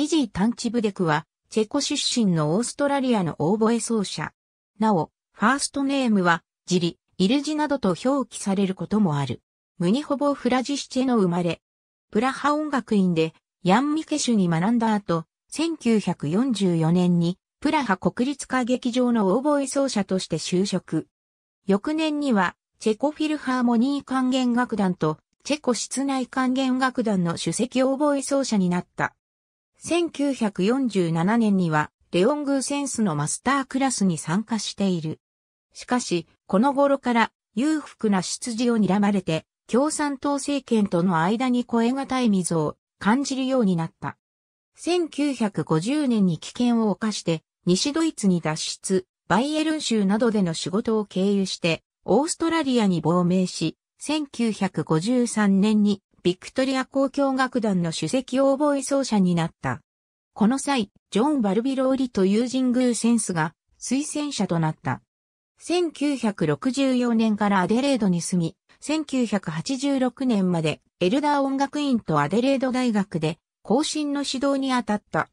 イジー・タンチブデクは、チェコ出身のオーストラリアのオーボエ奏者。なお、ファーストネームは、ジリ、イルジなどと表記されることもある。ムニホボ・フラジシチェの生まれ。プラハ音楽院で、ヤン・ミケシュに学んだ後、1944年に、プラハ国立歌劇場のオーボエ奏者として就職。翌年には、チェコフィルハーモニー管弦楽団と、チェコ室内管弦楽団の首席オーボエ奏者になった。1947年には、レオン・グーセンスのマスタークラスに参加している。しかし、この頃から裕福な出自を睨まれて、共産党政権との間に越えたい溝を感じるようになった。1950年に危険を犯して、西ドイツに脱出、バイエルン州などでの仕事を経由して、オーストラリアに亡命し、1953年にビクトリア交響楽団の首席オーボエ奏者になった。この際、ジョン・バルビローリとユージン・グーセンスが推薦者となった。1964年からアデレードに住み、1986年までエルダー音楽院とアデレード大学で後進の指導に当たった。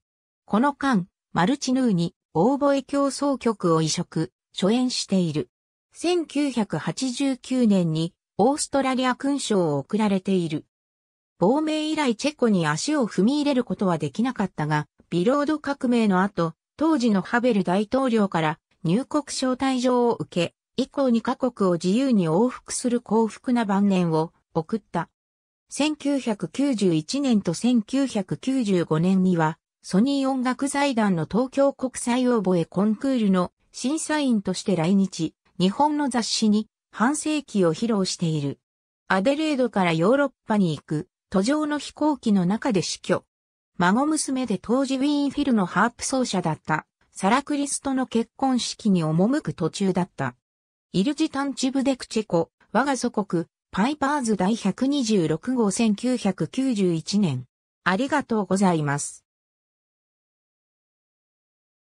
この間、マルチヌーにオーボエ協奏曲を移植、初演している。1989年にオーストラリア勲章を贈られている。亡命以来チェコに足を踏み入れることはできなかったが、ビロード革命の後、当時のハベル大統領から入国招待状を受け、以降に各国を自由に往復する幸福な晩年を送った。1991年と1995年には、ソニー音楽財団の東京国際応募へコンクールの審査員として来日、日本の雑誌に半世紀を披露している。アデレードからヨーロッパに行く途上の飛行機の中で死去。孫娘で当時ウィーンフィルのハープ奏者だったサラ・クリストの結婚式に赴く途中だった。イルジタンチブデクチェコ、我が祖国、パイパーズ第126号1991年。ありがとうございます。